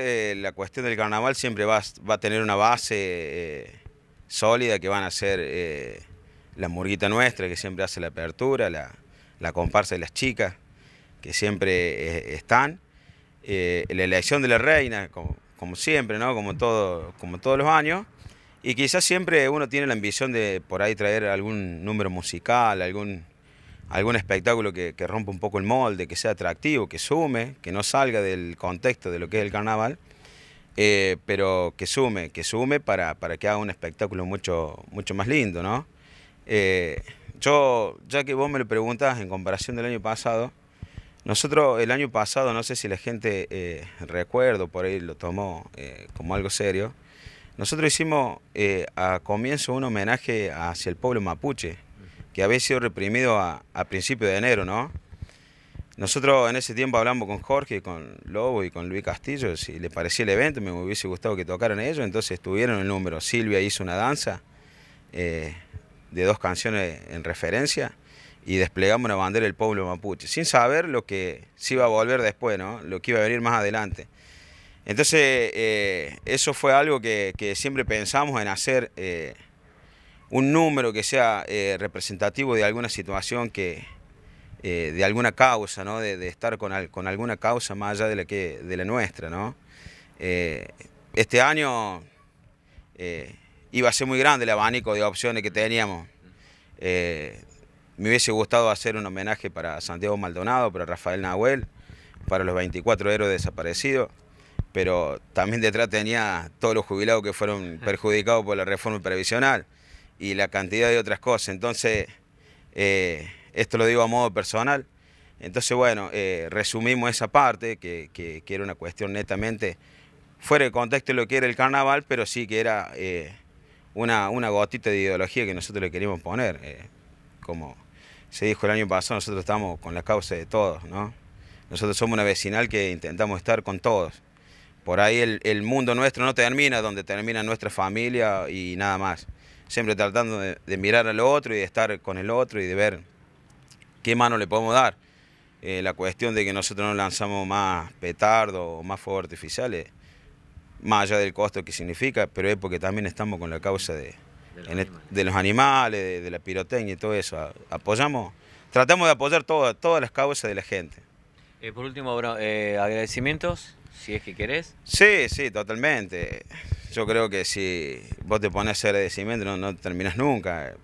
Eh, la cuestión del carnaval siempre va, a tener una base eh, sólida que van a ser eh, la murguita nuestra, que siempre hace la apertura, la, comparsa de las chicas, que siempre están. la elección de la reina, como, como, siempre, ¿no? como, todo, como todos los años. Y quizás siempre uno tiene la ambición de por ahí traer algún número musical, algún algún espectáculo que, rompa un poco el molde, que sea atractivo, que sume, que no salga del contexto de lo que es el carnaval, eh, pero que sume, que sume para, para, que haga un espectáculo mucho, mucho más lindo, ¿no? Eh, yo, ya que vos me lo preguntas en comparación del año pasado, nosotros el año pasado, no sé si la gente eh, recuerdo, por ahí lo tomó como algo serio, nosotros hicimos a comienzo un homenaje hacia el pueblo mapuche, que había sido reprimido a, a principios de enero, ¿no? Nosotros en ese tiempo hablamos con Jorge, con Lobo y con Luis Castillo, si le parecía el evento, me hubiese gustado que tocaran ellos, entonces tuvieron el número. Silvia hizo una danza eh, de dos canciones en referencia y desplegamos una bandera del pueblo mapuche, sin saber lo que se iba a volver después, ¿no? lo que iba a venir más adelante. Entonces, eh, eso fue algo que, siempre pensamos en hacer eh, un número que sea eh, representativo de alguna situación que, eh, de alguna causa, ¿no? de, estar con, alguna causa más allá de la, que, de la nuestra. ¿no? Eh, este año iba a ser muy grande el abanico de opciones que teníamos. me hubiese gustado hacer un homenaje para Santiago Maldonado, para Rafael Nahuel, para los 24 héroes desaparecidos pero también detrás tenía todos los jubilados que fueron perjudicados por la reforma previsional y la cantidad de otras cosas. Entonces, eh, esto lo digo a modo personal. Entonces, bueno, eh, resumimos esa parte, que, que, era una cuestión netamente fuera de contexto de lo que era el carnaval, pero sí que era eh, una, una, gotita de ideología que nosotros le queríamos poner. como se dijo el año pasado, nosotros estamos con la causa de todos, ¿no? Nosotros somos una vecinal que intentamos estar con todos. Por ahí el, el mundo nuestro no termina donde termina nuestra familia y nada más siempre tratando de, mirar al otro y de estar con el otro y de ver qué mano le podemos dar. Eh, la cuestión de que nosotros no lanzamos más petardo o más fuegos artificiales, más allá del costo que significa, pero es porque también estamos con la causa de, de, los, animales. de la pirotecnia y todo eso. Apoyamos, tratamos de apoyar todas las causas de la gente. Eh, por último, eh, agradecimientos si es que querés. Sí, sí, totalmente. Yo creo que si vos te pones a hacer de no, no terminás nunca.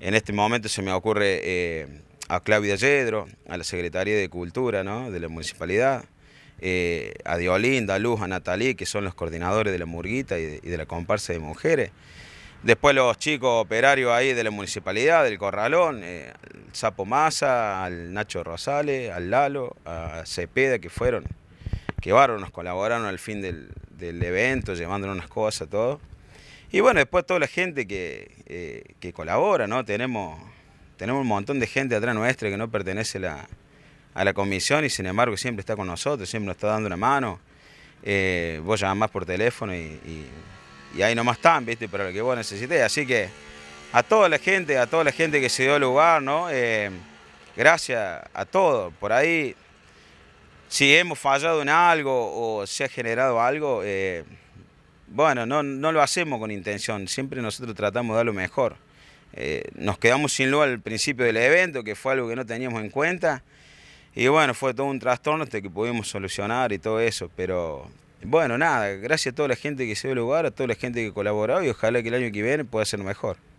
En este momento se me ocurre eh, a Claudia Yedro, a la Secretaría de Cultura de la Municipalidad, eh, a Diolinda, a Luz, a Natalí, que son los coordinadores de la Murguita y de, la comparsa de mujeres. Después los chicos operarios ahí de la municipalidad, del Corralón, eh, al Sapo Massa, al Nacho Rosales, al Lalo, a Cepeda, que fueron que barro, nos colaboraron al fin del, evento, llevándonos unas cosas, todo. Y bueno, después toda la gente eh, que, colabora, ¿no? Tenemos, tenemos un montón de gente atrás nuestra que no pertenece a la comisión y sin embargo siempre está con nosotros, siempre nos está dando una mano. Eh, vos llamás por teléfono y, ahí nomás están, ¿viste? Para lo que vos necesites. Así que a toda la gente, a toda la gente que se dio lugar, ¿no? Eh, gracias a todos. Por ahí si hemos fallado en algo o se ha generado algo, eh, bueno, no, lo hacemos con intención, siempre nosotros tratamos de dar lo mejor. Eh, nos quedamos sin lugar al principio del evento, que fue algo que no teníamos en cuenta, y bueno, fue todo un trastorno hasta que pudimos solucionar y todo eso, pero bueno, nada, gracias a toda la gente que se dio lugar, a toda la gente que colaboró y ojalá que el año que viene pueda ser mejor.